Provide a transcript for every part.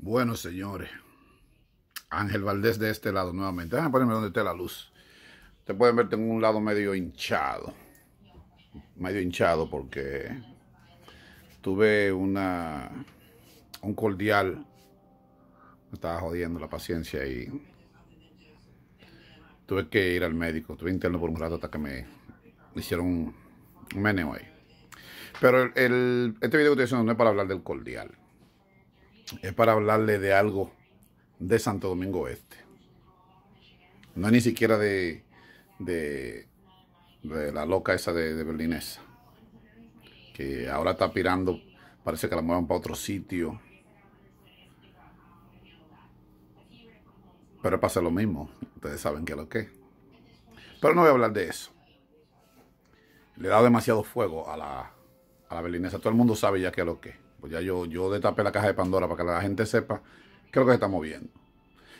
Bueno, señores. Ángel Valdés de este lado nuevamente. Déjenme ponerme donde esté la luz. Te pueden ver, tengo un lado medio hinchado. Medio hinchado porque tuve una un cordial. Me estaba jodiendo la paciencia y tuve que ir al médico. Tuve interno por un rato hasta que me hicieron un meneo ahí. Pero este video que estoy haciendo no es para hablar del cordial es para hablarle de algo de Santo Domingo Este. No es ni siquiera de, de, la loca esa de, Berlinesa, que ahora está pirando, parece que la muevan para otro sitio. Pero pasa lo mismo, ustedes saben que lo que Pero no voy a hablar de eso. Le he dado demasiado fuego a la, a Berlinesa, todo el mundo sabe ya que lo que es. Pues ya yo, yo destapé la caja de Pandora para que la gente sepa qué es lo que se está moviendo.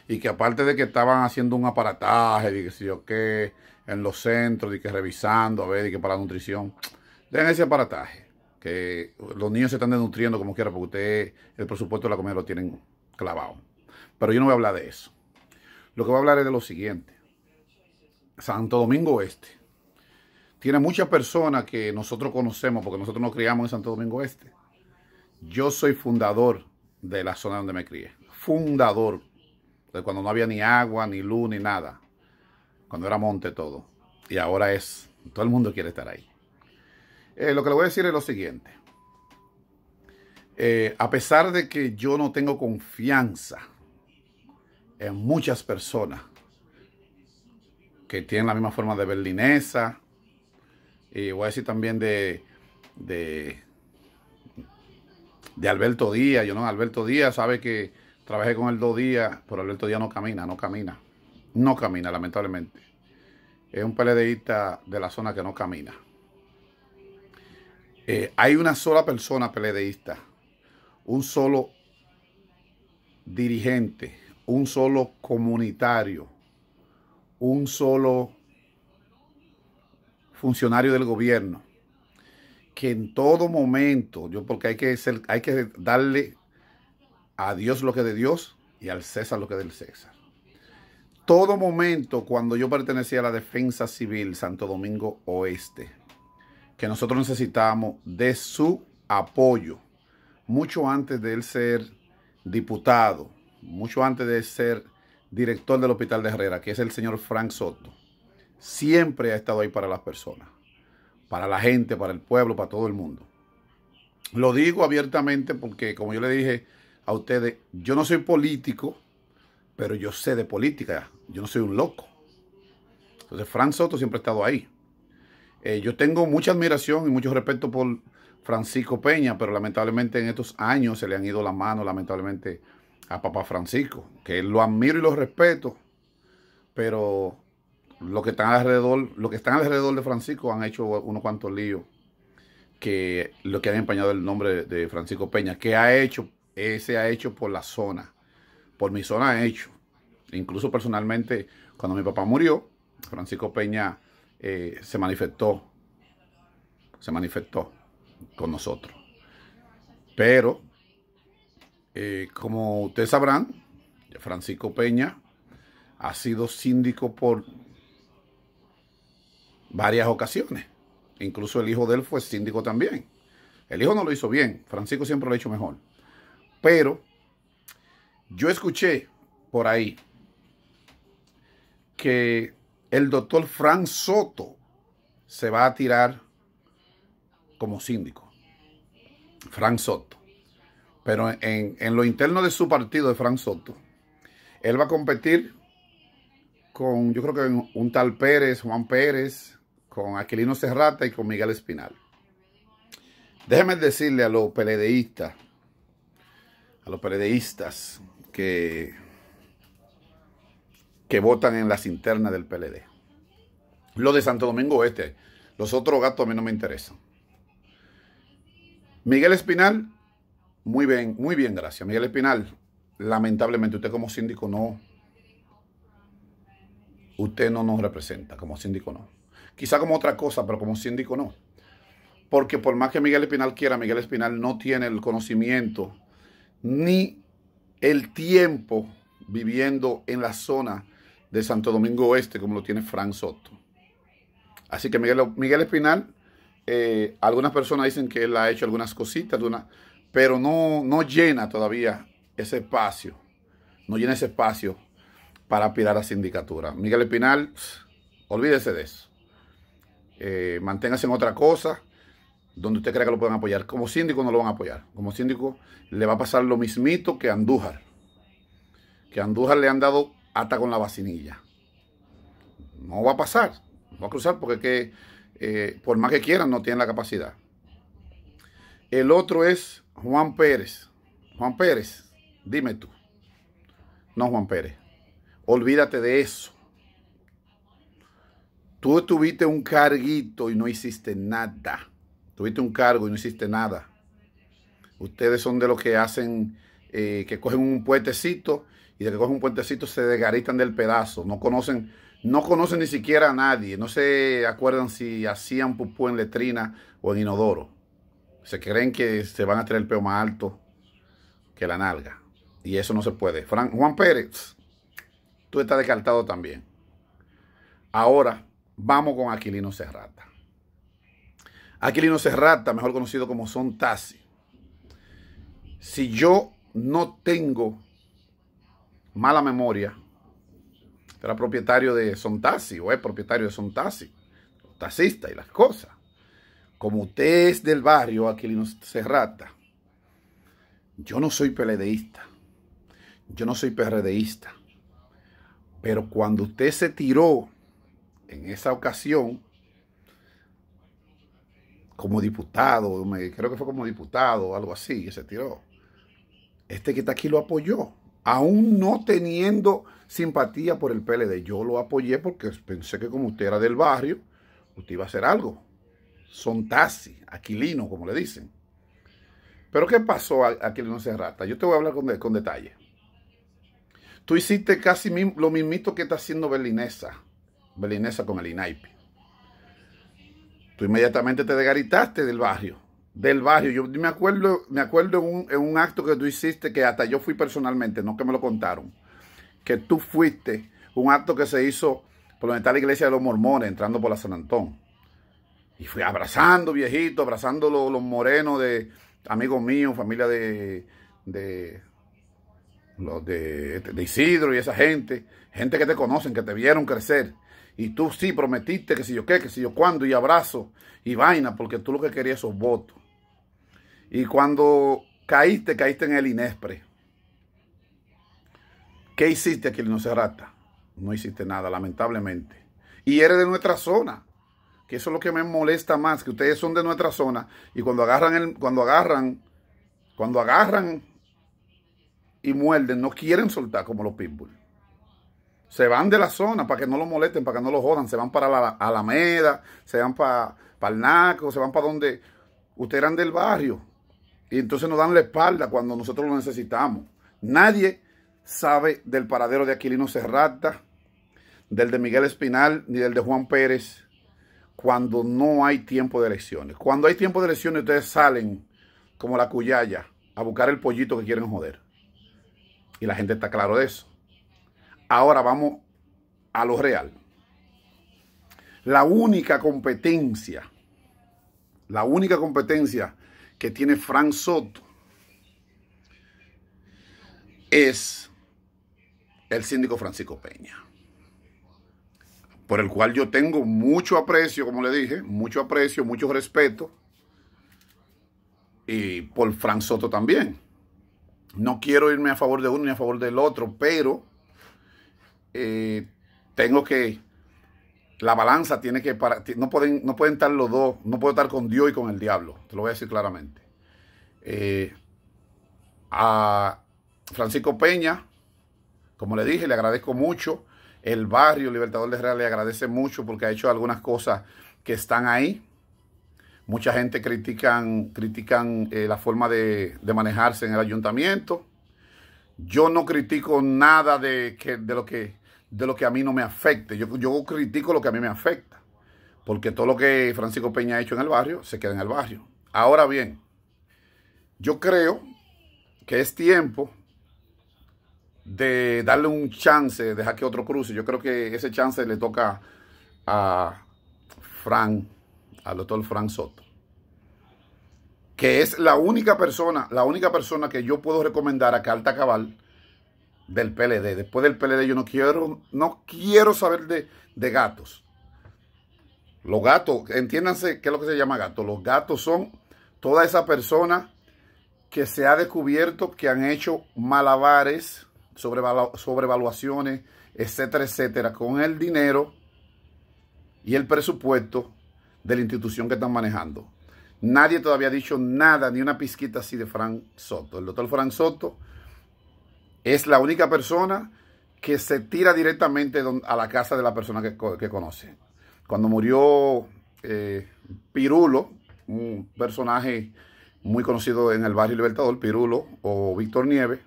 Y que aparte de que estaban haciendo un aparataje, de que si qué, en los centros, de que revisando, a ver, de que para la nutrición. Den ese aparataje, que los niños se están desnutriendo como quiera, porque ustedes el presupuesto de la comida lo tienen clavado. Pero yo no voy a hablar de eso. Lo que voy a hablar es de lo siguiente. Santo Domingo Este. Tiene muchas personas que nosotros conocemos, porque nosotros nos criamos en Santo Domingo Este. Yo soy fundador de la zona donde me crié. Fundador. De cuando no había ni agua, ni luz, ni nada. Cuando era monte todo. Y ahora es. Todo el mundo quiere estar ahí. Eh, lo que le voy a decir es lo siguiente. Eh, a pesar de que yo no tengo confianza en muchas personas que tienen la misma forma de berlinesa, y voy a decir también de, de Alberto Díaz. Yo no, Alberto Díaz sabe que trabajé con él dos días, pero Alberto Díaz no camina, no camina. No camina, lamentablemente. Es un peledeísta de la zona que no camina. Eh, hay una sola persona peledeísta, un solo dirigente, un solo comunitario, un solo funcionario del gobierno que en todo momento, yo porque hay que, hay que darle a Dios lo que de Dios y al César lo que del César. Todo momento cuando yo pertenecía a la Defensa Civil Santo Domingo Oeste, que nosotros necesitábamos de su apoyo, mucho antes de él ser diputado, mucho antes de ser director del Hospital de Herrera, que es el señor Frank Soto, siempre ha estado ahí para las personas para la gente, para el pueblo, para todo el mundo. Lo digo abiertamente porque, como yo le dije a ustedes, yo no soy político, pero yo sé de política, yo no soy un loco. Entonces, Frank Soto siempre ha estado ahí. Eh, yo tengo mucha admiración y mucho respeto por Francisco Peña, pero lamentablemente en estos años se le han ido la mano, lamentablemente, a Papá Francisco, que lo admiro y lo respeto, pero lo que están alrededor, lo que están alrededor de Francisco han hecho unos cuantos líos que lo que han empañado el nombre de Francisco Peña, que ha hecho, ese ha hecho por la zona, por mi zona ha hecho. Incluso personalmente, cuando mi papá murió, Francisco Peña eh, se manifestó, se manifestó con nosotros. Pero, eh, como ustedes sabrán, Francisco Peña ha sido síndico por varias ocasiones. Incluso el hijo de él fue síndico también. El hijo no lo hizo bien, Francisco siempre lo ha hecho mejor. Pero yo escuché por ahí que el doctor Frank Soto se va a tirar como síndico. Frank Soto. Pero en, en lo interno de su partido de Frank Soto, él va a competir con, yo creo que un tal Pérez, Juan Pérez, con Aquilino Serrata y con Miguel Espinal. Déjeme decirle a los peledeístas, a los peledeístas que, que votan en las internas del PLD. Lo de Santo Domingo Este, los otros gatos a mí no me interesan. Miguel Espinal, muy bien, muy bien, gracias. Miguel Espinal, lamentablemente usted como síndico no, usted no nos representa, como síndico no quizá como otra cosa, pero como síndico no. Porque por más que Miguel Espinal quiera, Miguel Espinal no tiene el conocimiento ni el tiempo viviendo en la zona de Santo Domingo Oeste como lo tiene Frank Soto. Así que Miguel, Espinal, eh, algunas personas dicen que él ha hecho algunas cositas, pero no, no llena todavía ese espacio, no llena ese espacio para aspirar a sindicatura. Miguel Espinal, olvídese de eso. Eh, manténgase en otra cosa donde usted crea que lo puedan apoyar. Como síndico no lo van a apoyar. Como síndico le va a pasar lo mismito que Andújar. Que Andújar le han dado hasta con la vacinilla. No va a pasar. va a cruzar porque que, eh, por más que quieran no tienen la capacidad. El otro es Juan Pérez. Juan Pérez, dime tú. No, Juan Pérez. Olvídate de eso. Tú tuviste un carguito y no hiciste nada. Tuviste un cargo y no hiciste nada. Ustedes son de los que hacen, eh, que cogen un puentecito y de que cogen un puentecito se desgaritan del pedazo. No conocen, no conocen ni siquiera a nadie. No se acuerdan si hacían pupú en letrina o en inodoro. Se creen que se van a tener el peo más alto que la nalga. Y eso no se puede. Juan Pérez, tú estás descartado también. Ahora, Vamos con Aquilino Serrata. Aquilino Serrata, mejor conocido como Son Si yo no tengo mala memoria, era propietario de Sontasi o es propietario de Sontasi, taxista y las cosas. Como usted es del barrio Aquilino Serrata, yo no soy peledeísta, yo no soy PRDista, pero cuando usted se tiró en esa ocasión, como diputado, me, creo que fue como diputado o algo así, y se tiró. Este que está aquí lo apoyó, aún no teniendo simpatía por el PLD. Yo lo apoyé porque pensé que como usted era del barrio, usted iba a hacer algo. Son taxi, aquilino, como le dicen. Pero ¿qué pasó a Aquilino Serrata? Yo te voy a hablar con, con detalle. Tú hiciste casi lo mismito que está haciendo Berlinesa belinesa con el Inaip. Tú inmediatamente te desgaritaste del barrio. Del barrio. Yo me acuerdo, me acuerdo en un, acto que tú hiciste que hasta yo fui personalmente, no que me lo contaron. Que tú fuiste un acto que se hizo por donde está la iglesia de los mormones, entrando por la San Antón. Y fui abrazando viejito, abrazando los, morenos de amigos míos, familia de, los de, de, Isidro y esa gente, gente que te conocen, que te vieron crecer y tú sí prometiste que si yo qué, que si yo cuándo, y abrazo y vaina, porque tú lo que querías esos votos. Y cuando caíste, caíste en el inespre. ¿Qué hiciste aquí no se rata? No hiciste nada, lamentablemente. Y eres de nuestra zona. Que eso es lo que me molesta más, que ustedes son de nuestra zona. Y cuando agarran, el, cuando agarran, cuando agarran y muerden, no quieren soltar como los pitbulls. Se van de la zona para que no lo molesten, para que no lo jodan. Se van para la Alameda, se van para, para el Naco, se van para donde ustedes eran del barrio. Y entonces nos dan la espalda cuando nosotros lo necesitamos. Nadie sabe del paradero de Aquilino Serrata, del de Miguel Espinal, ni del de Juan Pérez, cuando no hay tiempo de elecciones. Cuando hay tiempo de elecciones, ustedes salen como la cuyaya a buscar el pollito que quieren joder. Y la gente está claro de eso. Ahora vamos a lo real. La única competencia, la única competencia que tiene Frank Soto es el síndico Francisco Peña, por el cual yo tengo mucho aprecio, como le dije, mucho aprecio, mucho respeto, y por Frank Soto también. No quiero irme a favor de uno ni a favor del otro, pero eh, tengo que, la balanza tiene que, para, no, pueden, no pueden estar los dos, no puedo estar con Dios y con el diablo, te lo voy a decir claramente. Eh, a Francisco Peña, como le dije, le agradezco mucho. El barrio Libertador de Real le agradece mucho porque ha hecho algunas cosas que están ahí. Mucha gente critican, critican eh, la forma de, de manejarse en el ayuntamiento. Yo no critico nada de, lo, que, de lo que a mí no me afecte. Yo, critico lo que a mí me afecta. Porque todo lo que Francisco Peña ha hecho en el barrio se queda en el barrio. Ahora bien, yo creo que es tiempo de darle un chance, dejar que otro cruce. Yo creo que ese chance le toca a Frank, al doctor Frank Soto que es la única persona, la única persona que yo puedo recomendar a Carta Cabal del PLD. Después del PLD yo no quiero, no quiero saber de, gatos. Los gatos, entiéndanse qué es lo que se llama gato. Los gatos son toda esa persona que se ha descubierto que han hecho malabares, sobre sobrevaluaciones, etcétera, etcétera, con el dinero y el presupuesto de la institución que están manejando. Nadie todavía ha dicho nada, ni una pizquita así de Frank Soto. El doctor Frank Soto es la única persona que se tira directamente a la casa de la persona que, conoce. Cuando murió eh, Pirulo, un personaje muy conocido en el barrio Libertador, Pirulo o Víctor Nieves,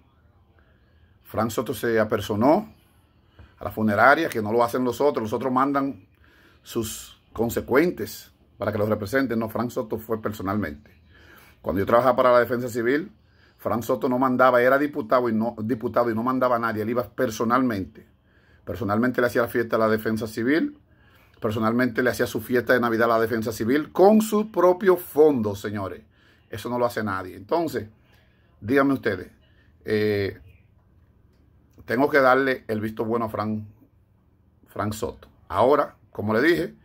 Frank Soto se apersonó a la funeraria, que no lo hacen los otros. Los otros mandan sus consecuentes para que los representen. No, Frank Soto fue personalmente. Cuando yo trabajaba para la defensa civil, Frank Soto no mandaba, era diputado y no, diputado y no mandaba a nadie, él iba personalmente. Personalmente le hacía la fiesta a la defensa civil, personalmente le hacía su fiesta de Navidad a la defensa civil con su propio fondo, señores. Eso no lo hace nadie. Entonces, díganme ustedes, eh, tengo que darle el visto bueno a Frank Soto. Ahora, como le dije,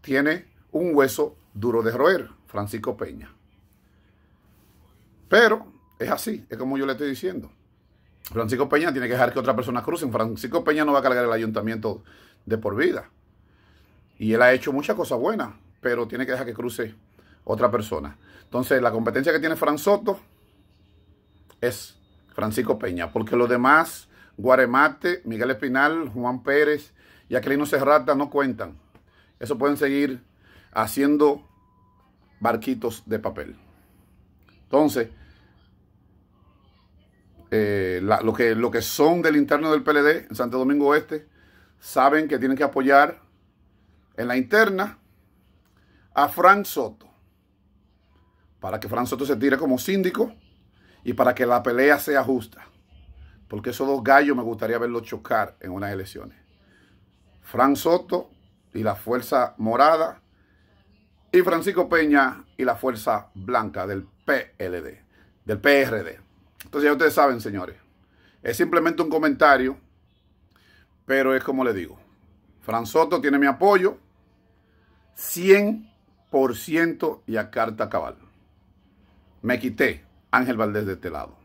tiene un hueso duro de roer, Francisco Peña. Pero es así, es como yo le estoy diciendo. Francisco Peña tiene que dejar que otra persona crucen. Francisco Peña no va a cargar el ayuntamiento de por vida. Y él ha hecho muchas cosas buenas, pero tiene que dejar que cruce otra persona. Entonces, la competencia que tiene Fran Soto es Francisco Peña, porque los demás, Guaremate, Miguel Espinal, Juan Pérez y Aquilino Serrata no cuentan. Eso pueden seguir haciendo barquitos de papel. Entonces, eh, lo, que, lo que son del interno del PLD en Santo Domingo Oeste saben que tienen que apoyar en la interna a Fran Soto para que Fran Soto se tire como síndico y para que la pelea sea justa. Porque esos dos gallos me gustaría verlos chocar en unas elecciones. Fran Soto y la Fuerza Morada y Francisco Peña y la Fuerza Blanca del PLD, del PRD. Entonces ya ustedes saben, señores, es simplemente un comentario, pero es como le digo, Fran Soto tiene mi apoyo 100% y a carta cabal. Me quité Ángel Valdés de este lado.